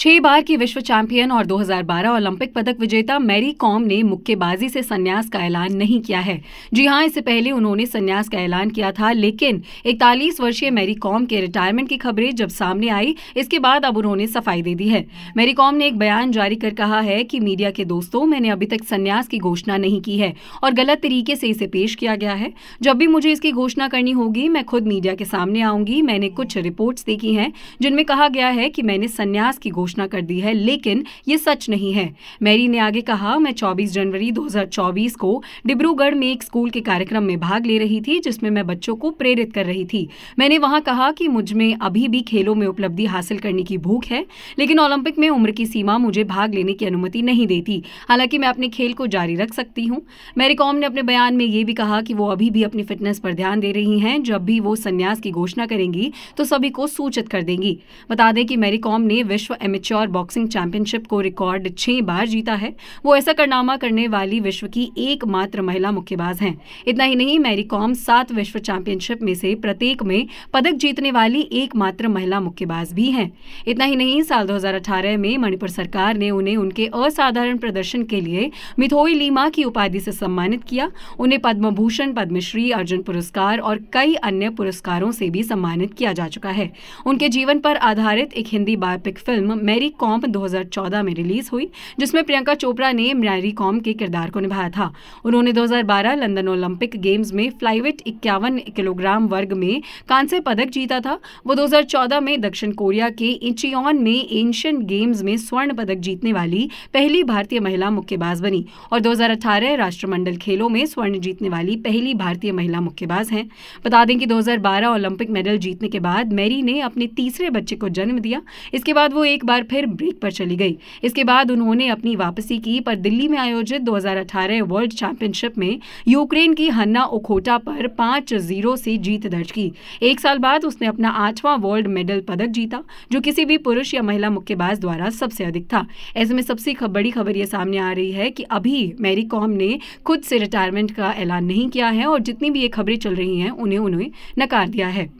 छह बार की विश्व चैंपियन और 2012 ओलंपिक पदक विजेता मैरी कॉम ने मुक्केबाजी से संन्यास का ऐलान नहीं किया है जी हां इससे पहले उन्होंने संन्यास का ऐलान किया था लेकिन 41 वर्षीय मैरी कॉम के रिटायरमेंट की खबरें जब सामने आई इसके बाद अब उन्होंने सफाई दे दी है मैरी कॉम ने एक बयान जारी कर कहा है कि मीडिया के दोस्तों मैंने अभी तक संन्यास की घोषणा नहीं की है और गलत तरीके से इसे पेश किया गया है जब भी मुझे इसकी घोषणा करनी होगी मैं खुद मीडिया के सामने आऊंगी मैंने कुछ रिपोर्ट्स देखी हैं जिनमें कहा गया है कि मैंने संन्यास की घोषणा घोषणा कर दी है लेकिन ये सच नहीं है मैरी ने आगे कहा मैं 24 जनवरी 2024 को डिब्रूगढ़ में एक स्कूल के कार्यक्रम में भाग ले रही थी जिसमें मैं बच्चों को प्रेरित कर रही थी मैंने वहां कहा कि मुझ में अभी भी खेलों में उपलब्धि हासिल करने की भूख है लेकिन ओलंपिक में उम्र की सीमा मुझे भाग लेने की अनुमति नहीं देती हालांकि मैं अपने खेल को जारी रख सकती हूँ मैरी कॉम ने अपने बयान में ये भी कहा कि वो अभी भी अपनी फिटनेस पर ध्यान दे रही हैं जब भी वो संन्यास की घोषणा करेंगी तो सभी को सूचित कर देंगी बता दें कि मैरी कॉम ने विश्व एम एमेच्योर बॉक्सिंग चैंपियनशिप को रिकॉर्ड छह बार जीता है वो ऐसा करनामा करने वाली विश्व की एकमात्र महिला मुक्केबाज हैं इतना ही नहीं मैरी कॉम सात विश्व चैंपियनशिप में से प्रत्येक में पदक जीतने वाली एकमात्र महिला मुक्केबाज भी हैं इतना ही नहीं साल 2018 में मणिपुर सरकार ने उन्हें उनके असाधारण प्रदर्शन के लिए मिथोई लीमा की उपाधि से सम्मानित किया उन्हें पद्म भूषण पद्मश्री अर्जुन पुरस्कार और कई अन्य पुरस्कारों से भी सम्मानित किया जा चुका है उनके जीवन पर आधारित एक हिंदी बायोपिक फिल्म मैरी कॉम 2014 में रिलीज़ हुई जिसमें प्रियंका चोपड़ा ने मैरी कॉम के किरदार को निभाया था उन्होंने 2012 लंदन ओलंपिक गेम्स में फ्लाईवेट इक्यावन किलोग्राम वर्ग में कांस्य पदक जीता था वो 2014 में दक्षिण कोरिया के इंचियन में एशियन गेम्स में स्वर्ण पदक जीतने वाली पहली भारतीय महिला मुक्केबाज बनी और दो राष्ट्रमंडल खेलों में स्वर्ण जीतने वाली पहली भारतीय महिला मुक्केबाज हैं बता दें कि 2012 ओलंपिक मेडल जीतने के बाद मैरी ने अपने तीसरे बच्चे को जन्म दिया इसके बाद वो एक बार बार फिर ब्रेक पर चली गई इसके बाद उन्होंने अपनी वापसी की पर दिल्ली में आयोजित 2018 वर्ल्ड चैंपियनशिप में यूक्रेन की हन्ना ओखोटा पर पांच जीरो से जीत दर्ज की एक साल बाद उसने अपना आठवां वर्ल्ड मेडल पदक जीता जो किसी भी पुरुष या महिला मुक्केबाज द्वारा सबसे अधिक था ऐसे में सबसे बड़ी खबर यह सामने आ रही है कि अभी मैरी कॉम ने खुद से रिटायरमेंट का ऐलान नहीं किया है और जितनी भी ये खबरें चल रही हैं उन्हें उन्हें नकार दिया है